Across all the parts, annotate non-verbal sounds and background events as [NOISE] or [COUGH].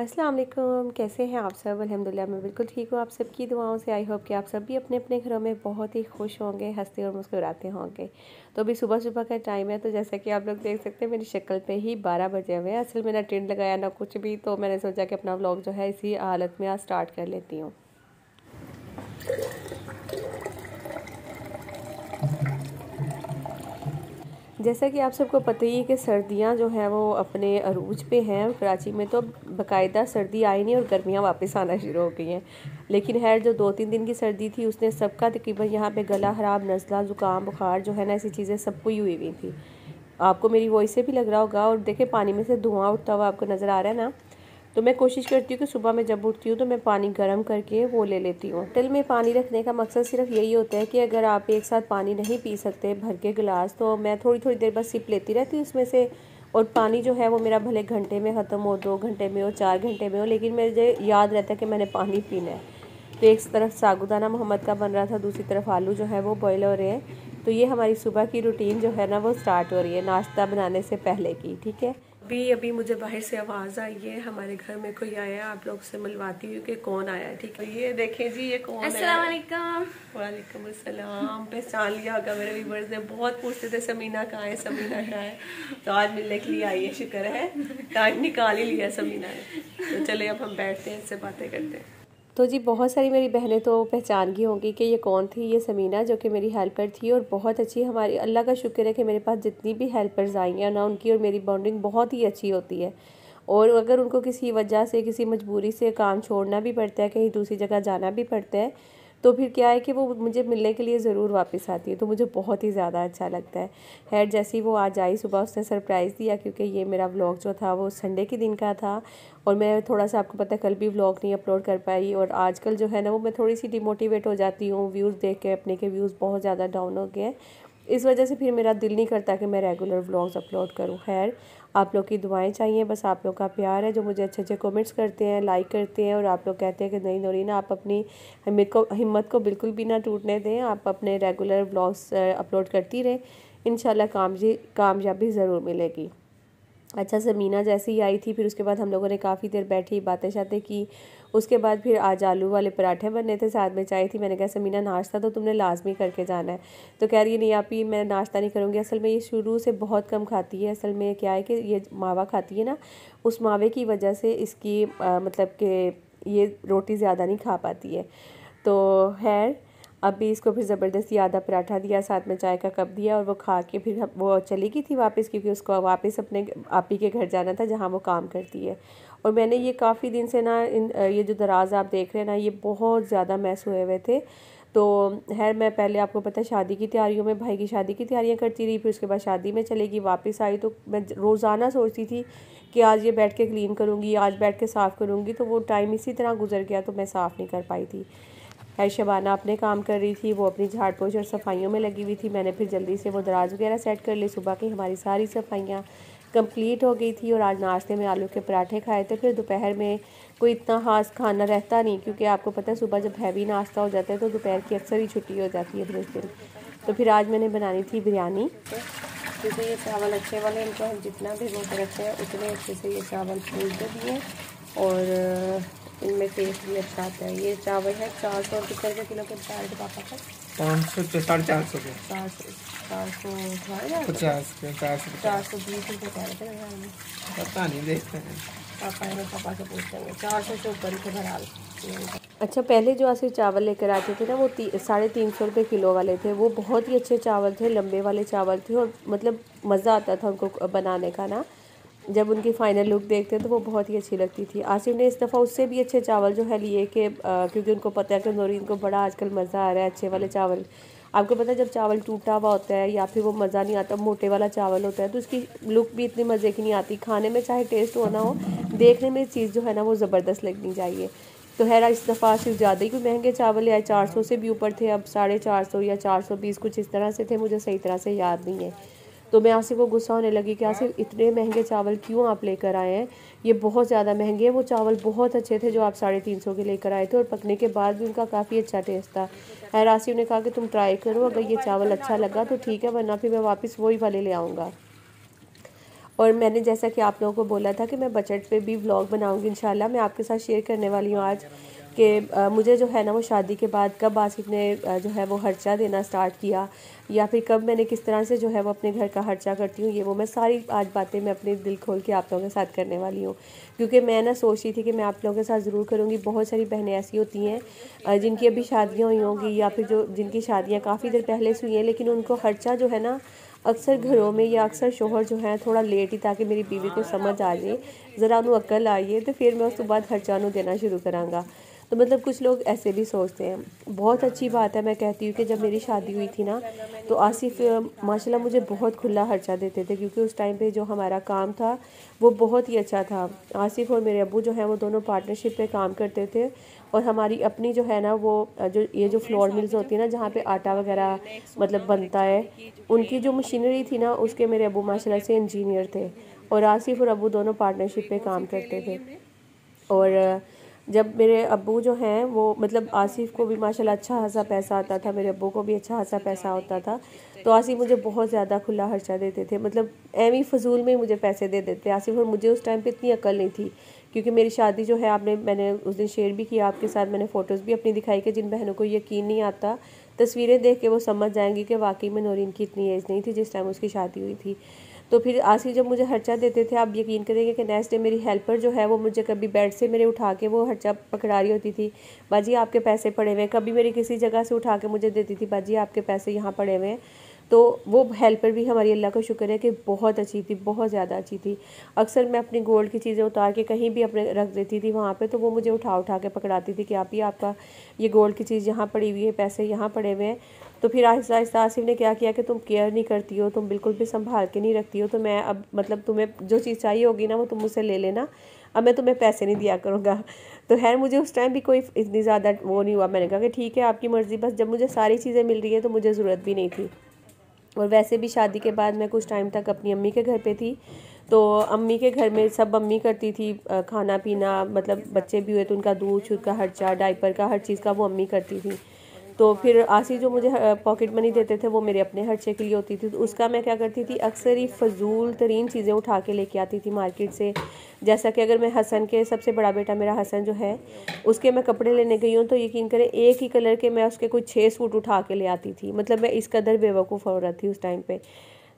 अस्सलाम वालेकुम कैसे हैं आप सब अल्हम्दुलिल्लाह मैं बिल्कुल ठीक हूँ आप सबकी दुआओं से आई होप कि आप सब भी अपने अपने घरों में बहुत ही खुश होंगे हंसते और मुस्कुराते होंगे तो अभी सुबह सुबह का टाइम है तो जैसा कि आप लोग देख सकते हैं मेरी शक्ल पे ही बारह बजे हुए असल में ना टेंट लगाया ना कुछ भी तो मैंने सोचा कि अपना व्लॉग जो है इसी हालत में आज स्टार्ट कर लेती हूँ जैसा कि आप सबको पता ही है कि सर्दियां जो हैं वो अपने अरूज पे हैं कराची में तो बकायदा सर्दी आई नहीं और गर्मियां वापस आना शुरू हो गई हैं लेकिन है जो दो तीन दिन की सर्दी थी उसने सबका तकरीबन यहाँ पे गला ख़राब नज़ला ज़ुकाम बुखार जो है ना ऐसी चीज़ें सबको ही हुई हुई थी आपको मेरी वॉइस से भी लग रहा होगा और देखे पानी में से धुआं उठता हुआ आपको नज़र आ रहा है ना तो मैं कोशिश करती हूँ कि सुबह में जब उठती हूँ तो मैं पानी गर्म करके वो ले लेती हूँ तिल में पानी रखने का मकसद सिर्फ यही होता है कि अगर आप एक साथ पानी नहीं पी सकते भर के गिलास तो मैं थोड़ी थोड़ी देर बस सिप लेती रहती हूँ उसमें से और पानी जो है वो मेरा भले घंटे में ख़त्म हो दो घंटे में हो चार घंटे में हो लेकिन मुझे याद रहता है कि मैंने पानी पीना है तो एक तरफ सागुदाना मोहम्मद का बन रहा था दूसरी तरफ आलू जो है वो बॉयल हो रहे हैं तो ये हमारी सुबह की रूटीन जो है ना वो स्टार्ट हो रही है नाश्ता बनाने से पहले की ठीक है अभी अभी मुझे बाहर से आवाज़ आई है हमारे घर में कोई आया है आप लोग से मिलवाती हूँ कि कौन आया है ठीक है ये देखें जी ये कौन अस्सलाम वालेकुम अस्सलाम पहचान लिया होगा मेरे व्यूवर्स ने बहुत पूछते थे समीना कहाँ है समीना कहाँ है तो आज मिलने के लिए आई है शुक्र है टाइम निकाल ही लिया समीना ने तो चले अब हम बैठते हैं इससे बातें करते हैं तो जी बहुत सारी मेरी बहनें तो पहचान गई होंगी कि ये कौन थी ये समीना जो कि मेरी हेल्पर थी और बहुत अच्छी हमारी अल्लाह का शुक्र है कि मेरे पास जितनी भी हेल्पर्स आई हैं ना उनकी और मेरी बॉन्डिंग बहुत ही अच्छी होती है और अगर उनको किसी वजह से किसी मजबूरी से काम छोड़ना भी पड़ता है कहीं दूसरी जगह जाना भी पड़ता है तो फिर क्या है कि वो मुझे मिलने के लिए ज़रूर वापस आती है तो मुझे बहुत ही ज़्यादा अच्छा लगता है खैर जैसे ही वो आज आई सुबह उसने सरप्राइज़ दिया क्योंकि ये मेरा व्लॉग जो था वो संडे के दिन का था और मैं थोड़ा सा आपको पता है कल भी व्लॉग नहीं अपलोड कर पाई और आजकल जो है ना वो मैं थोड़ी सी डिमोटिवेट हो जाती हूँ व्यूज़ देख के अपने के व्यूज़ बहुत ज़्यादा डाउन हो गए हैं इस वजह से फिर मेरा दिल नहीं करता कि मैं रेगुलर व्लॉग्स अपलोड करूँ खैर आप लोग की दुआएं चाहिए बस आप लोग का प्यार है जो मुझे अच्छे अच्छे कमेंट्स करते हैं लाइक करते हैं और आप लोग कहते हैं कि नहीं ना आप अपनी हिम्मत को हिम्मत को बिल्कुल भी ना टूटने दें आप अपने रेगुलर ब्लॉग्स अपलोड करती रहें इन कामजी कामयाबी ज़रूर मिलेगी अच्छा से मीना जैसे ही आई थी फिर उसके बाद हम लोगों ने काफ़ी देर बैठी बातें शातें की उसके बाद फिर आज आलू वाले पराठे बनने थे साथ में चाय थी मैंने कहा समीना नाश्ता तो तुमने लाजमी करके जाना है तो कह रही है नहीं आप ही मैं नाश्ता नहीं करूँगी असल में ये शुरू से बहुत कम खाती है असल में क्या है कि ये मावा खाती है ना उस मावे की वजह से इसकी आ, मतलब कि ये रोटी ज़्यादा नहीं खा पाती है तो खैर अब भी इसको फिर ज़बरदस्ती आधा पराठा दिया साथ में चाय का कप दिया और वो खा के फिर वो चली गई थी वापस क्योंकि उसको वापस अपने आप ही के घर जाना था जहाँ वो काम करती है और मैंने ये काफ़ी दिन से ना इन ये जो दराज आप देख रहे हैं ना ये बहुत ज़्यादा मैस हुए हुए थे तो खैर मैं पहले आपको पता शादी की तैयारियों में भाई की शादी की तैयारियाँ करती रही फिर उसके बाद शादी में चलेगी वापस आई तो मैं रोज़ाना सोचती थी कि आज ये बैठ के क्लीन करूँगी आज बैठ के साफ़ करूँगी तो वो टाइम इसी तरह गुजर गया तो मैं साफ़ नहीं कर पाई थी है शबाना अपने काम कर रही थी वो अपनी झाड़ पोछ और सफाइयों में लगी हुई थी मैंने फिर जल्दी से वो दराज वगैरह सेट कर ली सुबह की हमारी सारी सफाइयाँ कंप्लीट हो गई थी और आज नाश्ते में आलू के पराठे खाए थे फिर दोपहर में कोई इतना खास खाना रहता नहीं क्योंकि आपको पता है सुबह जब हैवी नाश्ता हो जाता है तो दोपहर की अक्सर ही छुट्टी हो जाती है फिर उस दिन तो फिर आज मैंने बनानी थी बिरयानी क्योंकि ये चावल अच्छे वाले इनको हम जितना भी रोक रखते हैं उतने अच्छे से ये चावल फूल दिए और इनमें टेस्ट भी अच्छा आता है ये चावल है चार सौ कितने रुपये किलो के चार के पापा का पाँच सौ साढ़े चार सौ चार सौ चार सौ पचास के चार सौ चार सौ बीस रुपये कह रहे थे पता नहीं देखते हैं पापा है पापा से पूछते हैं चार सौ से ऊपर के भरा अच्छा पहले जो आसिर चावल लेकर आते थे ना वो ती, साढ़े तीन सौ रुपये किलो वाले थे वो बहुत ही अच्छे चावल थे लंबे वाले चावल थे और मतलब मज़ा आता था उनको बनाने का ना जब उनकी फाइनल लुक देखते हैं तो वो बहुत ही अच्छी लगती थी आसिफ ने इस दफ़ा उससे भी अच्छे चावल जो है लिए कि क्योंकि उनको पता है कि नौरीन को बड़ा आजकल मज़ा आ रहा है अच्छे वाले चावल आपको पता है जब चावल टूटा हुआ होता है या फिर वो मज़ा नहीं आता मोटे वाला चावल होता है तो उसकी लुक भी इतनी मज़े की नहीं आती खाने में चाहे टेस्ट होना हो देखने में चीज़ जो है ना वो ज़बरदस्त लगनी चाहिए तो हैरा इस दफ़ा आसिफ ज़्यादा ही क्योंकि महंगे चावल या चार सौ से भी ऊपर थे अब साढ़े चार सौ या चार सौ बीस कुछ इस तरह से थे मुझे सही तरह से याद नहीं है तो मैं आसिफ को गुस्सा होने लगी कि आसिफ इतने महंगे चावल क्यों आप लेकर आए हैं ये बहुत ज़्यादा महंगे हैं वो चावल बहुत अच्छे थे जो आप साढ़े तीन सौ के लेकर आए थे और पकने के बाद भी उनका काफ़ी अच्छा टेस्ट था खैर आसिफ ने कहा कि तुम ट्राई करो अगर ये चावल अच्छा लगा तो ठीक है वरना फिर मैं वापस वही वाले ले आऊँगा और मैंने जैसा कि आप लोगों को बोला था कि मैं बजट पर भी ब्लॉग बनाऊँगी इन मैं आपके साथ शेयर करने वाली हूँ आज कि मुझे जो है ना वो शादी के बाद कब आसिफ ने जो है वो खर्चा देना स्टार्ट किया या फिर कब मैंने किस तरह से जो है वो अपने घर का खर्चा करती हूँ ये वो मैं सारी आज बातें मैं अपने दिल खोल के आप लोगों के साथ करने वाली हूँ क्योंकि मैं ना सोच रही थी कि मैं आप लोगों के साथ ज़रूर करूँगी बहुत सारी बहनें ऐसी होती हैं जिनकी अभी शादियाँ हुई होंगी या फिर जो जिनकी शादियाँ काफ़ी देर पहले से हुई हैं लेकिन उनको खर्चा जो है ना अक्सर घरों में या अक्सर शोहर जो है थोड़ा लेट ही ताकि मेरी बीवी को समझ आ जाए ज़रा उन्होंने अक्ल आइए तो फिर मैं उस तो बाद खर्चा देना शुरू कराँगा तो मतलब कुछ लोग ऐसे भी सोचते हैं बहुत अच्छी बात है मैं कहती हूँ कि जब मेरी शादी हुई थी ना तो आसिफ माशाल्लाह मुझे बहुत खुला खर्चा देते थे क्योंकि उस टाइम पे जो हमारा काम था वो बहुत ही अच्छा था आसिफ और मेरे अबू जो हैं वो दोनों पार्टनरशिप पर काम करते थे और हमारी अपनी जो है ना वो जो ये जो फ्लोर मिल्स होती है ना जहाँ पे आटा वगैरह मतलब बनता है उनकी जो मशीनरी थी ना उसके मेरे अबू माशाल्लाह से इंजीनियर थे और आसिफ और अबू दोनों पार्टनरशिप पे काम करते थे और जब मेरे अबू जो हैं वो मतलब आसिफ को भी माशाल्लाह अच्छा खासा पैसा आता था मेरे अब्बू को भी अच्छा खासा पैसा होता था तो आसिफ मुझे बहुत ज़्यादा खुला खर्चा देते थे मतलब एम ही फजूल में ही मुझे पैसे दे देते आसिफ और मुझे उस टाइम पे इतनी अकल नहीं थी क्योंकि मेरी शादी जो है आपने मैंने उस दिन शेयर भी किया आपके साथ मैंने फ़ोटोज़ भी अपनी दिखाई कि जिन बहनों को यकीन नहीं आता तस्वीरें देख के वो समझ जाएंगी कि वाकई में नौरीन की इतनी एज नहीं थी जिस टाइम उसकी शादी हुई थी तो फिर आसिर जब मुझे हर्चा देते थे आप यकीन करेंगे कि नेक्स्ट डे मेरी हेल्पर जो है वो मुझे कभी बेड से मेरे उठा के वो हर्चा पकड़ा रही होती थी बाजी आपके पैसे पड़े हुए हैं कभी मेरी किसी जगह से उठा के मुझे देती थी बाजी आपके पैसे यहाँ पड़े हुए हैं तो वो हेल्पर भी हमारी अल्लाह का शुक्र है कि बहुत अच्छी थी बहुत ज़्यादा अच्छी थी अक्सर मैं अपनी गोल्ड की चीज़ें उतार के कहीं भी अपने रख देती थी वहाँ पे तो वो मुझे उठा उठा के पकड़ाती थी कि आप ही आपका ये गोल्ड की चीज़ यहाँ पड़ी हुई है पैसे यहाँ पड़े हुए हैं तो फिर आहिस्ता आहिस्ता आसिफ ने क्या किया कि तुम केयर नहीं करती हो तुम बिल्कुल भी संभाल के नहीं रखती हो तो मैं अब मतलब तुम्हें जो चीज़ चाहिए होगी ना वो तुम मुझसे ले लेना अब मैं तुम्हें पैसे नहीं दिया करूँगा तो खैर मुझे उस टाइम भी कोई इतनी ज़्यादा वो नहीं हुआ मैंने कहा कि ठीक है आपकी मर्ज़ी बस जब मुझे सारी चीज़ें मिल रही है तो मुझे ज़रूरत भी नहीं थी और वैसे भी शादी के बाद मैं कुछ टाइम तक अपनी अम्मी के घर पे थी तो अम्मी के घर में सब अम्मी करती थी खाना पीना मतलब बच्चे भी हुए तो उनका दूध छूध का हर चार डाइपर का हर चीज़ का वो अम्मी करती थी तो फिर आसी जो मुझे पॉकेट मनी देते थे वो मेरे अपने खर्चे के लिए होती थी तो उसका मैं क्या करती थी अक्सर ही फजूल तरीन चीज़ें उठा के लेके आती थी मार्केट से जैसा कि अगर मैं हसन के सबसे बड़ा बेटा मेरा हसन जो है उसके मैं कपड़े लेने गई हूँ तो यकीन करें एक ही कलर के मैं उसके कुछ छः सूट उठा के ले आती थी मतलब मैं इस कदर बेवकूफ़ हो रहा थी उस टाइम पर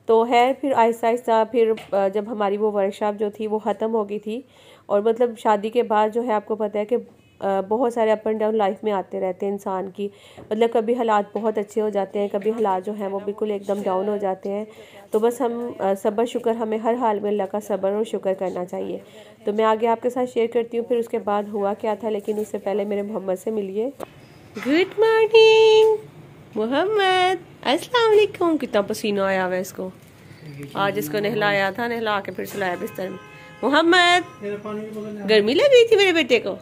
तो है फिर आहिस्ता आहिस्ता फिर जब हमारी वो वर्कशॉप जो थी वो ख़त्म हो गई थी और मतलब शादी के बाद जो है आपको पता है कि बहुत सारे अप एंड डाउन लाइफ में आते रहते हैं इंसान की मतलब कभी हालात बहुत अच्छे हो जाते हैं कभी हालात जो हैं वो बिल्कुल एकदम डाउन हो जाते हैं तो बस हम सब्र शुक्र हमें हर हाल में अल्लाह का सब्र और शुक्र करना चाहिए तो मैं आगे आपके साथ शेयर करती हूँ फिर उसके बाद हुआ क्या था लेकिन उससे पहले मेरे मोहम्मद से मिलिए गुड मॉर्निंग मोहम्मद अस्सलाम वालेकुम कितना पसीना आया हुआ इसको आज इसको नहलाया था नहला के फिर सुलाया बिस्तर में मोहम्मद गर्मी लग रही थी मेरे बेटे को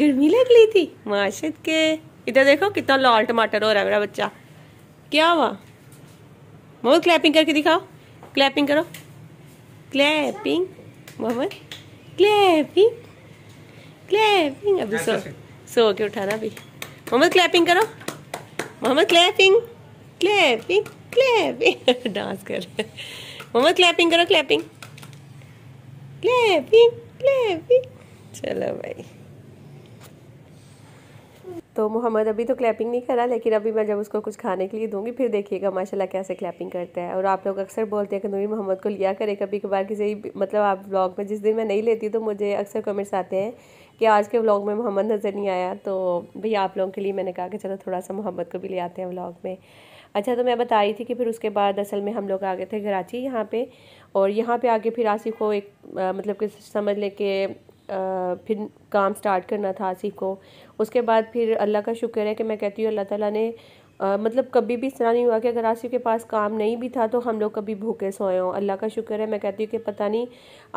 गर्मी लग ली थी माशिद के इधर देखो कितना लाल टमाटर हो रहा है मेरा बच्चा क्या हुआ मोहम्मद क्लैपिंग करके दिखाओ क्लैपिंग करो क्लैपिंग मोहम्मद क्लैपिंग क्लैपिंग अभी सो सो के उठाना अभी मोहम्मद क्लैपिंग करो Mohammed clapping clapping clapping dance कर रहे मोहम्मद क्लैपिंग करो क्लैपिंग क्लैपिंग क्लैपिंग चलो भाई तो मोहम्मद अभी तो क्लैपिंग नहीं करा लेकिन अभी मैं जब उसको कुछ खाने के लिए दूंगी फिर देखिएगा माशाल्लाह कैसे क्लैपिंग करता है और आप लोग अक्सर बोलते हैं कि नूरी मोहम्मद को लिया करें कभी कभार किसी मतलब आप व्लॉग में जिस दिन मैं नहीं लेती तो मुझे अक्सर कमेंट्स आते हैं कि आज के व्लॉग में मोहम्मद नज़र नहीं आया तो भैया आप लोगों के लिए मैंने कहा कि चलो थोड़ा सा मोहम्मद को भी ले आते हैं व्लॉग में अच्छा तो मैं बता रही थी कि फिर उसके बाद असल में हम लोग आ गए थे कराची यहाँ पे और यहाँ पे आके फिर आसिफ को एक आ, मतलब कि समझ लें कि फिर काम स्टार्ट करना था आसिफ को उसके बाद फिर अल्लाह का शुक्र है कि मैं कहती हूँ अल्लाह ताला ने आ, मतलब कभी भी इस तरह नहीं हुआ कि अगर आसिफ के पास काम नहीं भी था तो हम लोग कभी भूखे सोए हों अल्लाह का शुक्र है मैं कहती हूँ कि पता नहीं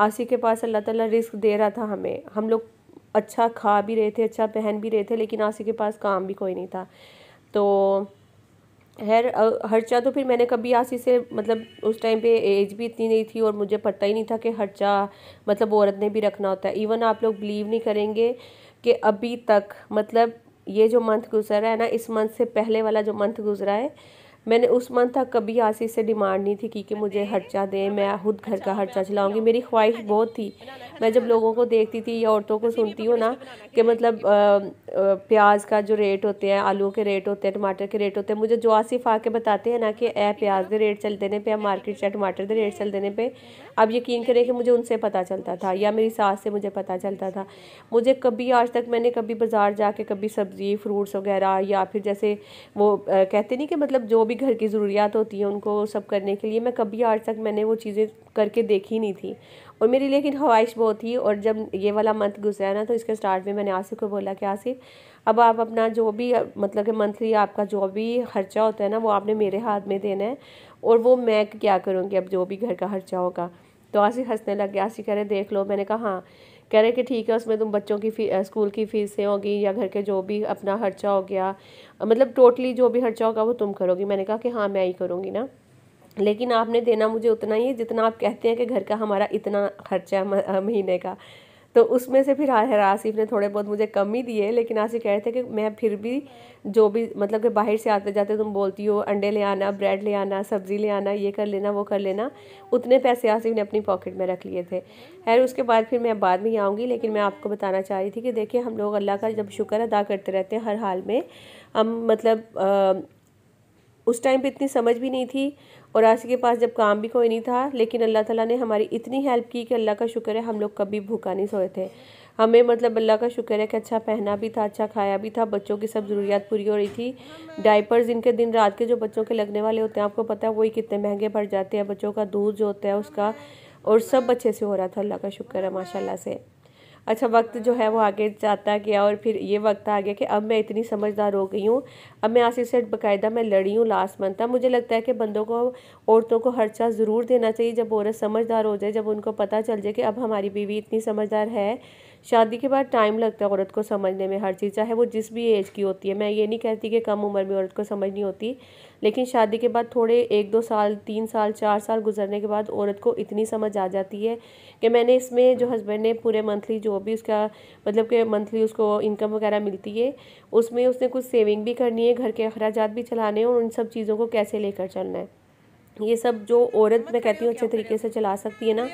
आसिफ के पास अल्लाह ताला रिस्क दे रहा था हमें हम लोग अच्छा खा भी रहे थे अच्छा पहन भी रहे थे लेकिन आसिफ के पास काम भी कोई नहीं था तो हर हर्चा तो फिर मैंने कभी आसी से मतलब उस टाइम पे एज भी इतनी नहीं थी और मुझे पता ही नहीं था कि हर्चा मतलब औरत ने भी रखना होता है इवन आप लोग बिलीव नहीं करेंगे कि अभी तक मतलब ये जो मंथ गुजरा है ना इस मंथ से पहले वाला जो मंथ गुजरा है मैंने उस मंथ तक कभी आसिफ से डिमांड नहीं थी कि, मुझे खर्चा दें मैं खुद घर का खर्चा चलाऊँगी मेरी ख्वाहिश बहुत थी मैं जब लोगों को देखती थी या औरतों को सुनती हूँ ना कि मतलब प्याज का जो रेट होते हैं आलू के रेट होते हैं टमाटर के रेट होते हैं मुझे जो आसिफ आके बताते हैं ना कि ए प्याज के रेट चल देने पर मार्केट से टमाटर के रेट चल देने पर अब यकीन करें कि मुझे उनसे पता चलता था या मेरी सास से मुझे पता चलता था मुझे कभी आज तक मैंने कभी बाज़ार जाके कभी सब्ज़ी फ्रूट्स वगैरह या फिर जैसे वो कहते नहीं कि मतलब जो भी घर की ज़रूरियात होती हैं उनको सब करने के लिए मैं कभी आज तक मैंने वो चीज़ें करके देखी नहीं थी और मेरी लेकिन ख्वाहिश बहुत थी और जब ये वाला मंथ गुजरा ना तो इसके स्टार्ट में मैंने आसिफ को बोला कि आसिफ अब आप अपना जो भी मतलब कि मंथली आपका जो भी खर्चा होता है ना वो आपने मेरे हाथ में देना है और वो मैं क्या करूँगी अब जो भी घर का खर्चा होगा तो आसिफ हंसने लग गया आसिफ कह रहे देख लो मैंने कहा हाँ कह रहे कि ठीक है उसमें तुम बच्चों की फी स्कूल की फ़ीसें होगी या घर के जो भी अपना खर्चा हो गया मतलब टोटली जो भी खर्चा होगा वो तुम करोगी मैंने कहा कि हाँ मैं ही करूँगी ना लेकिन आपने देना मुझे उतना ही है जितना आप कहते हैं कि घर का हमारा इतना खर्चा है महीने का तो उसमें से फिर आसिफ ने थोड़े बहुत मुझे कम ही दिए लेकिन आसिफ कह रहे थे कि मैं फिर भी जो भी मतलब कि बाहर से आते जाते तुम बोलती हो अंडे ले आना ब्रेड ले आना सब्ज़ी ले आना ये कर लेना वो कर लेना उतने पैसे आसिफ ने अपनी पॉकेट में रख लिए थे खैर उसके बाद फिर मैं बाद में ही आऊँगी लेकिन मैं आपको बताना चाह रही थी कि देखिए हम लोग अल्लाह का जब शुक्र अदा करते रहते हैं हर हाल में हम मतलब आ, उस टाइम पर इतनी समझ भी नहीं थी और आज के पास जब काम भी कोई नहीं था लेकिन अल्लाह ताला ने हमारी इतनी हेल्प की कि अल्लाह का शुक्र है हम लोग कभी भूखा नहीं सोए थे हमें मतलब अल्लाह का शुक्र है कि अच्छा पहना भी था अच्छा खाया भी था बच्चों की सब ज़रूरियात पूरी हो रही थी डाइपर्स इनके दिन रात के जो बच्चों के लगने वाले होते हैं आपको पता है वही कितने महंगे पड़ जाते हैं बच्चों का दूध जो होता है उसका और सब अच्छे से हो रहा था अल्लाह का शुक्र है माशाल्लाह से अच्छा वक्त जो है वो आगे जाता गया और फिर ये वक्त आ गया कि अब मैं इतनी समझदार हो गई हूँ अब मैं आसिफ से बाकायदा मैं लड़ी हूँ लास्ट मंथ तक मुझे लगता है कि बंदों को औरतों को चाह ज़रूर देना चाहिए जब औरत समझदार हो जाए जब उनको पता चल जाए कि अब हमारी बीवी इतनी समझदार है शादी के बाद टाइम लगता है औरत को समझने में हर चीज़ चाहे वो जिस भी एज की होती है मैं ये नहीं कहती कि कम उम्र में औरत को समझ नहीं होती लेकिन शादी के बाद थोड़े एक दो साल तीन साल चार साल गुजरने के बाद औरत को इतनी समझ आ जाती है कि मैंने इसमें जो हस्बैंड ने पूरे मंथली जो भी उसका मतलब कि मंथली उसको इनकम वगैरह मिलती है उसमें उसने कुछ सेविंग भी करनी है घर के अखराज भी चलाने हैं और उन सब चीज़ों को कैसे लेकर चलना है ये सब जो औरत मैं कहती हूँ अच्छे तरीके से चला सकती है ना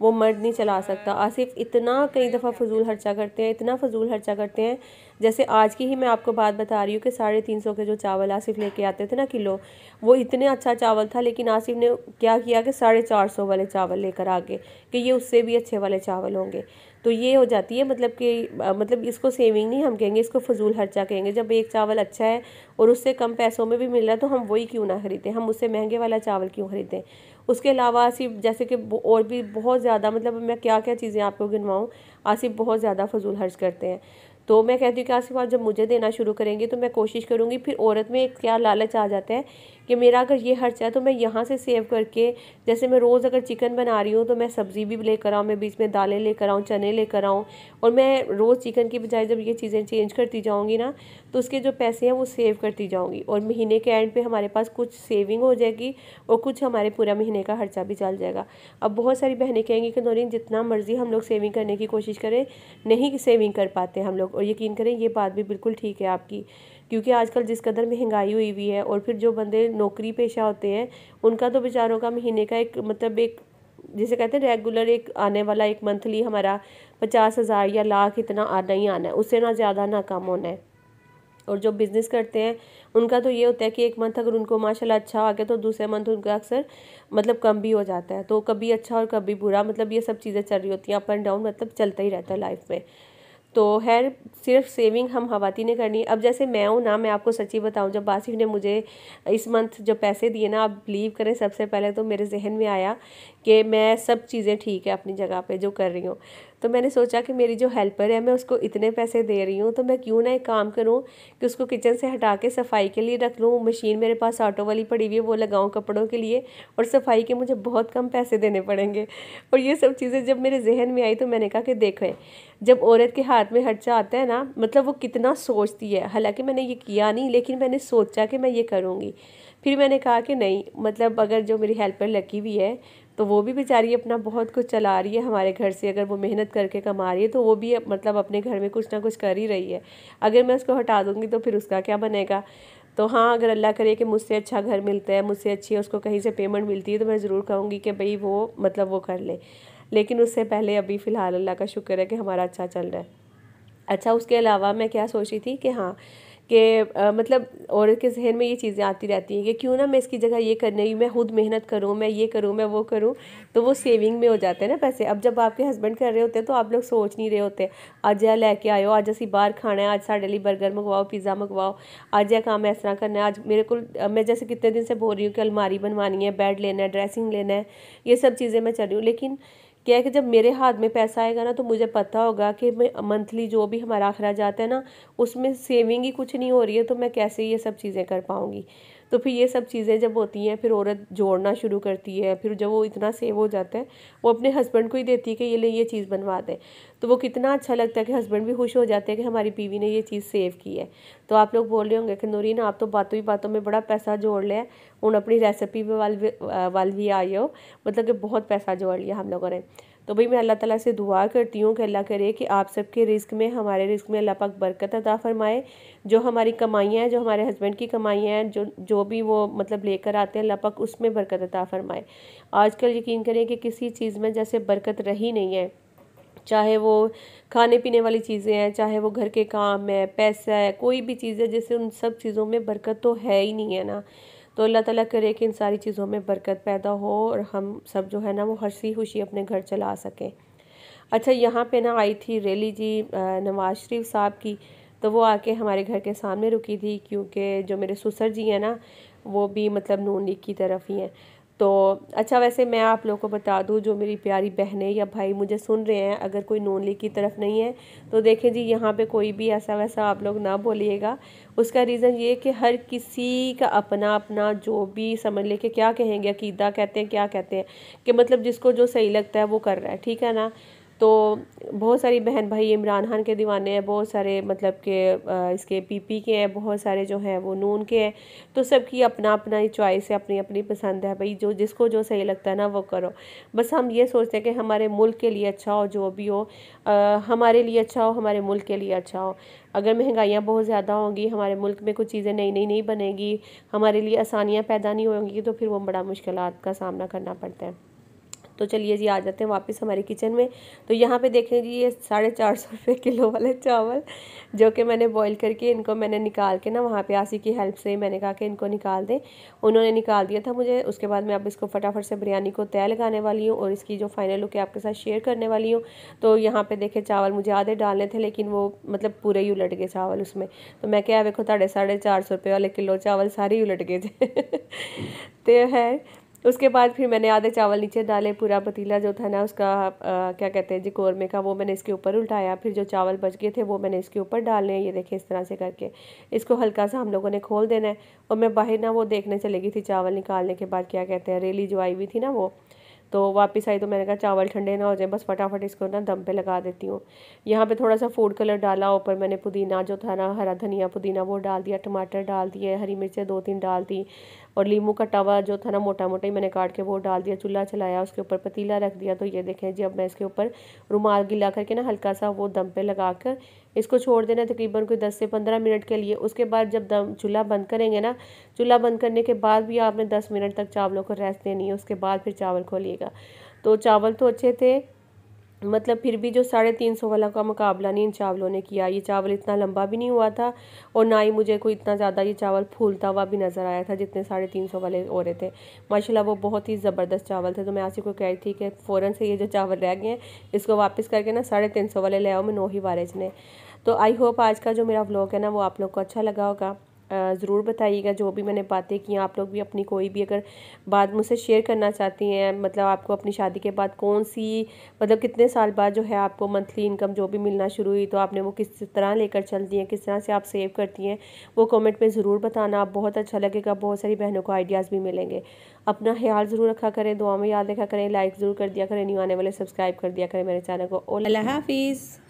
वो मर्द नहीं चला सकता आसिफ इतना कई दफ़ा फजूल खर्चा करते हैं इतना फजूल खर्चा करते हैं जैसे आज की ही मैं आपको बात बता रही हूँ कि साढ़े तीन सौ के जो चावल आसिफ लेके आते थे ना किलो वो इतने अच्छा चावल था लेकिन आसिफ ने क्या किया कि साढ़े चार सौ वाले चावल लेकर आ गए कि ये उससे भी अच्छे वाले चावल होंगे तो ये हो जाती है मतलब कि मतलब इसको सेविंग नहीं हम कहेंगे इसको फजूल खर्चा कहेंगे जब एक चावल अच्छा है और उससे कम पैसों में भी मिल रहा है तो हम वही क्यों ना खरीदें हम उससे महंगे वाला चावल क्यों खरीदें उसके अलावा आसिफ जैसे कि और भी बहुत ज़्यादा मतलब मैं क्या क्या चीज़ें आपको गिनवाऊँ आसिफ बहुत ज़्यादा फजूल खर्च करते हैं तो मैं कहती हूँ कि आसिफ आप जब मुझे देना शुरू करेंगे तो मैं कोशिश करूँगी फिर औरत में एक क्या लालच आ जाता है कि मेरा अगर ये खर्चा है तो मैं यहाँ से सेव करके जैसे मैं रोज़ अगर चिकन बना रही हूँ तो मैं सब्ज़ी भी लेकर आऊँ मैं बीच में दालें लेकर आऊँ चने लेकर आऊँ और मैं रोज़ चिकन की बजाय जब ये चीज़ें चेंज करती जाऊँगी ना तो उसके जो पैसे हैं वो सेव करती जाऊँगी और महीने के एंड पे हमारे पास कुछ सेविंग हो जाएगी और कुछ हमारे पूरा महीने का खर्चा भी चल जाएगा अब बहुत सारी बहनें कहेंगी कि नौरीन जितना मर्ज़ी हम लोग सेविंग करने की कोशिश करें नहीं सेविंग कर पाते हम लोग और यकीन करें ये बात भी बिल्कुल ठीक है आपकी क्योंकि आजकल जिस कदर महंगाई हुई हुई है और फिर जो बंदे नौकरी पेशा होते हैं उनका तो बेचारों का महीने का एक मतलब एक जिसे कहते हैं रेगुलर एक आने वाला एक मंथली हमारा पचास हज़ार या लाख इतना आना ही आना है उससे ना ज़्यादा ना कम होना है और जो बिज़नेस करते हैं उनका तो ये होता है कि एक मंथ अगर उनको माशाल्लाह अच्छा आ गया तो दूसरे मंथ उनका अक्सर मतलब कम भी हो जाता है तो कभी अच्छा और कभी बुरा मतलब ये सब चीज़ें चल रही होती हैं अप एंड डाउन मतलब चलता ही रहता है लाइफ में तो हेयर सिर्फ सेविंग हम ने करनी है अब जैसे मैं हूँ ना मैं आपको सच्ची बताऊँ जब बासिफ ने मुझे इस मंथ जो पैसे दिए ना आप बिलीव करें सबसे पहले तो मेरे जहन में आया कि मैं सब चीज़ें ठीक है अपनी जगह पे जो कर रही हूँ तो मैंने सोचा कि मेरी जो हेल्पर है मैं उसको इतने पैसे दे रही हूँ तो मैं क्यों ना एक काम करूँ कि उसको किचन से हटा के सफाई के लिए रख लूँ मशीन मेरे पास ऑटो वाली पड़ी हुई है वो लगाऊँ कपड़ों के लिए और सफाई के मुझे बहुत कम पैसे देने पड़ेंगे और ये सब चीज़ें जब मेरे जहन में आई तो मैंने कहा कि देखें जब औरत के हाथ में हर्चा आता है ना मतलब वो कितना सोचती है हालाँकि मैंने ये किया नहीं लेकिन मैंने सोचा कि मैं ये करूँगी फिर मैंने कहा कि नहीं मतलब अगर जो मेरी हेल्पर लगी हुई है तो वो भी बेचारी अपना बहुत कुछ चला रही है हमारे घर से अगर वो मेहनत करके कमा रही है तो वो भी मतलब अपने घर में कुछ ना कुछ कर ही रही है अगर मैं उसको हटा दूँगी तो फिर उसका क्या बनेगा तो हाँ अगर अल्लाह करे कि मुझसे अच्छा घर मिलता है मुझसे अच्छी उसको कहीं से पेमेंट मिलती है तो मैं ज़रूर कहूँगी कि भाई वो मतलब वो कर ले लेकिन उससे पहले अभी फ़िलहाल अल्लाह का शुक्र है कि हमारा अच्छा चल रहा है अच्छा उसके अलावा मैं क्या सोची थी कि हाँ कि मतलब औरत के जहन में ये चीज़ें आती रहती हैं कि क्यों ना मैं इसकी जगह ये करने मैं खुद मेहनत करूँ मैं ये करूँ मैं वो करूँ तो वो सेविंग में हो जाते हैं ना पैसे अब जब आपके हस्बैंड कर रहे होते हैं तो आप लोग सोच नहीं रहे होते अज यह लैके आयो अज असी बाहर खाना है अज साढ़े लिए बर्गर मंगवाओ पिज़्ज़ा मंगवाओ अज यह काम इस तरह करना है अज मेरे को मैं जैसे कितने दिन से बोल रही हूँ कि अलमारी बनवानी है बेड लेना है ड्रेसिंग लेना है ये सब चीज़ें मैं चल रही हूँ लेकिन क्या है कि जब मेरे हाथ में पैसा आएगा ना तो मुझे पता होगा कि मैं मंथली जो भी हमारा अखराज आता है ना उसमें सेविंग ही कुछ नहीं हो रही है तो मैं कैसे ये सब चीज़ें कर पाऊँगी तो फिर ये सब चीज़ें जब होती हैं फिर औरत जोड़ना शुरू करती है फिर जब वो इतना सेव हो जाता है वो अपने हस्बैंड को ही देती है कि ये ले ये चीज़ बनवा दें तो वो कितना अच्छा लगता है कि हस्बैंड भी खुश हो जाते हैं कि हमारी बीवी ने ये चीज़ सेव की है तो आप लोग बोल रहे होंगे कि नूरीन आप तो बातों ही बातों में बड़ा पैसा जोड़ लिया उन अपनी रेसिपी वाल वाल भी आए हो मतलब कि बहुत पैसा जोड़ लिया हम लोगों ने तो भाई मैं अल्लाह ताला से दुआ करती हूँ कि अल्लाह करे कि आप सबके रिस्क में हमारे रिस्क में अल्लाह पाक बरकत अदा फरमाए जो हमारी कमाइयाँ हैं जो हमारे हस्बैंड की कमाइयाँ हैं जो जो भी वो मतलब लेकर आते हैं अल्लाह पाक उसमें बरकत अदा फरमाए आजकल यकीन करें कि किसी चीज़ में जैसे बरकत रही नहीं है चाहे वो खाने पीने वाली चीज़ें हैं चाहे वो घर के काम है पैसा है कोई भी चीज़ है जैसे उन सब चीज़ों में बरकत तो है ही नहीं है ना तो अल्लाह ताला करे कि इन सारी चीज़ों में बरकत पैदा हो और हम सब जो है ना वो हंसी खुशी अपने घर चला सकें अच्छा यहाँ पे ना आई थी रैली जी नवाज़ शरीफ साहब की तो वो आके हमारे घर के सामने रुकी थी क्योंकि जो मेरे ससुर जी हैं ना वो भी मतलब नून लीग की तरफ ही हैं तो अच्छा वैसे मैं आप लोगों को बता दूं जो मेरी प्यारी बहनें या भाई मुझे सुन रहे हैं अगर कोई नोनली की तरफ नहीं है तो देखें जी यहाँ पे कोई भी ऐसा वैसा आप लोग ना बोलिएगा उसका रीज़न ये कि हर किसी का अपना अपना जो भी समझ ले कि क्या कहेंगे अकीदा कहते हैं क्या कहते हैं कि मतलब जिसको जो सही लगता है वो कर रहा है ठीक है ना तो बहुत सारी बहन भाई इमरान खान के दीवाने हैं बहुत सारे मतलब के इसके पीपी के हैं बहुत सारे जो हैं वो नून के हैं तो सबकी अपना अपना चॉइस है अपनी अपनी पसंद है भाई जो जिसको जो सही लगता है ना वो करो बस हम ये सोचते हैं कि हमारे मुल्क के लिए अच्छा हो जो भी हो आ, हमारे लिए अच्छा हो हमारे मुल्क के लिए अच्छा हो अगर महंगाइयाँ बहुत ज़्यादा होंगी हमारे मुल्क में कुछ चीज़ें नई नई नहीं बनेगी हमारे लिए आसानियाँ पैदा नहीं होंगी तो फिर वो बड़ा मुश्किल का सामना करना पड़ता है तो चलिए जी आ जाते हैं वापस हमारे किचन में तो यहाँ पे देखें जी ये साढ़े चार सौ रुपये किलो वाले चावल जो कि मैंने बॉईल करके इनको मैंने निकाल के ना वहाँ पे आसी की हेल्प से मैंने कहा कि इनको निकाल दें उन्होंने निकाल दिया था मुझे उसके बाद मैं अब इसको फटाफट से बिरयानी को तय लगाने वाली हूँ और इसकी जो फाइनल लुक है आपके साथ शेयर करने वाली हूँ तो यहाँ पर देखें चावल मुझे आधे डालने थे लेकिन वो मतलब पूरे ही उलट गए चावल उसमें तो मैं क्या देखो साढ़े साढ़े चार सौ रुपये वाले किलो चावल सारे ही उलट गए थे [LAUGHS] तो है उसके बाद फिर मैंने आधे चावल नीचे डाले पूरा पतीला जो था ना उसका आ, क्या कहते हैं जी कौरमे का वो मैंने इसके ऊपर उल्टाया फिर जो चावल बच गए थे वो मैंने इसके ऊपर डालने ये देखें इस तरह से करके इसको हल्का सा हम लोगों ने खोल देना है और मैं बाहर ना वो देखने चली गई थी चावल निकालने के बाद क्या कहते हैं रेली जो आई हुई थी ना वो तो वापस आई तो मैंने कहा चावल ठंडे ना हो जाए बस फटाफट इसको ना दम पे लगा देती हूँ यहाँ पे थोड़ा सा फूड कलर डाला ऊपर मैंने पुदीना जो था ना हरा धनिया पुदीना वो डाल दिया टमाटर डाल दिए हरी मिर्चें दो तीन डाल दी और लीमू का तवा जो था ना मोटा मोटा ही मैंने काट के वो डाल दिया चूल्हा चलाया उसके ऊपर पतीला रख दिया तो ये देखें जी अब मैं इसके ऊपर रुमाल गिला करके ना हल्का सा वो दम पे लगा कर इसको छोड़ देना तकरीबन कोई दस से पंद्रह मिनट के लिए उसके बाद जब दम चूल्हा बंद करेंगे ना चूल्हा बंद करने के बाद भी आपने दस मिनट तक चावलों को रेस्ट देनी है उसके बाद फिर चावल खोलिएगा तो चावल तो अच्छे थे मतलब फिर भी जो साढ़े तीन सौ वाला का मुकाबला नहीं इन चावलों ने किया ये चावल इतना लंबा भी नहीं हुआ था और ना ही मुझे कोई इतना ज़्यादा ये चावल फूलता हुआ भी नज़र आया था जितने साढ़े तीन सौ वाले हो रहे थे माशाल्लाह वो बहुत ही ज़बरदस्त चावल थे तो मैं आसी को कह रही थी कि फ़ौरन से ये जो चावल रह गए हैं इसको वापस करके ना साढ़े तीन सौ वाले ले आओ मैं ही वाले ने तो आई होप आज का जो मेरा ब्लॉग है ना वो आप लोग को अच्छा लगा होगा ज़रूर बताइएगा जो भी मैंने बातें की आप लोग भी अपनी कोई भी अगर बात मुझसे शेयर करना चाहती हैं मतलब आपको अपनी शादी के बाद कौन सी मतलब कितने साल बाद जो है आपको मंथली इनकम जो भी मिलना शुरू हुई तो आपने वो किस तरह लेकर चलती हैं किस तरह से आप सेव करती हैं वो कमेंट में ज़रूर बताना आप बहुत अच्छा लगेगा बहुत सारी बहनों को आइडियाज़ भी मिलेंगे अपना ख्याल ज़रूर रखा करें दुआ में याद रखा करें लाइक ज़रूर कर दिया करें न्यू आने वाले सब्सक्राइब कर दिया करें मेरे चैनल को ओला हाफिज़